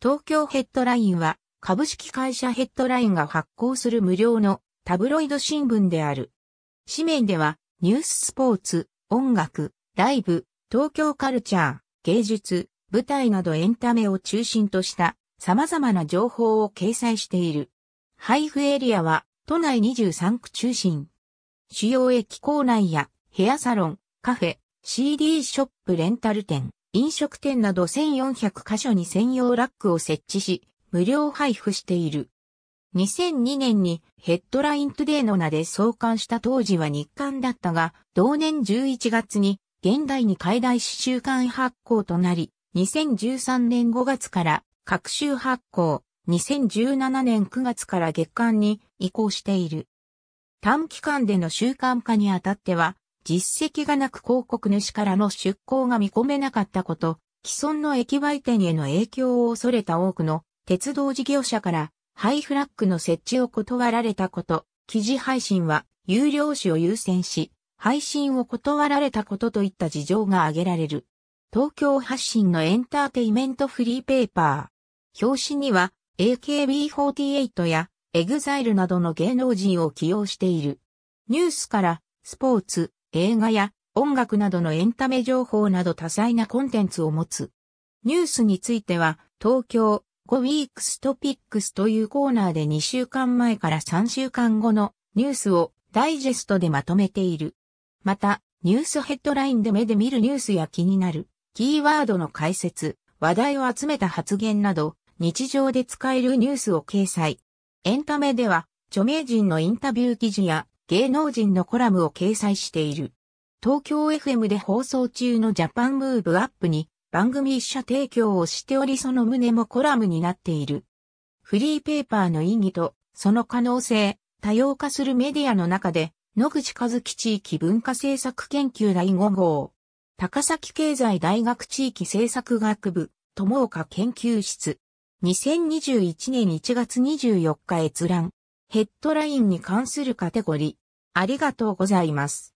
東京ヘッドラインは株式会社ヘッドラインが発行する無料のタブロイド新聞である。紙面ではニューススポーツ、音楽、ライブ、東京カルチャー、芸術、舞台などエンタメを中心とした様々な情報を掲載している。配布エリアは都内23区中心。主要駅構内やヘアサロン、カフェ、CD ショップレンタル店、飲食店など1400カ所に専用ラックを設置し、無料配布している。2002年にヘッドライントゥデイの名で創刊した当時は日刊だったが、同年11月に現代に解題し週刊発行となり、2013年5月から各週発行、2017年9月から月間に移行している。短期間での週刊化にあたっては、実績がなく広告主からの出向が見込めなかったこと、既存の駅売店への影響を恐れた多くの鉄道事業者からハイフラッグの設置を断られたこと、記事配信は有料紙を優先し、配信を断られたことといった事情が挙げられる。東京発信のエンターテイメントフリーペーパー。表紙には AKB48 や EXILE などの芸能人を起用している。ニュースからスポーツ、映画や音楽などのエンタメ情報など多彩なコンテンツを持つ。ニュースについては、東京5 weeks トピックスというコーナーで2週間前から3週間後のニュースをダイジェストでまとめている。また、ニュースヘッドラインで目で見るニュースや気になる、キーワードの解説、話題を集めた発言など、日常で使えるニュースを掲載。エンタメでは、著名人のインタビュー記事や芸能人のコラムを掲載している。東京 FM で放送中のジャパンムーブアップに番組一社提供をしておりその旨もコラムになっている。フリーペーパーの意義とその可能性、多様化するメディアの中で、野口和樹地域文化政策研究第5号、高崎経済大学地域政策学部、友岡研究室、2021年1月24日閲覧。ヘッドラインに関するカテゴリー。ありがとうございます。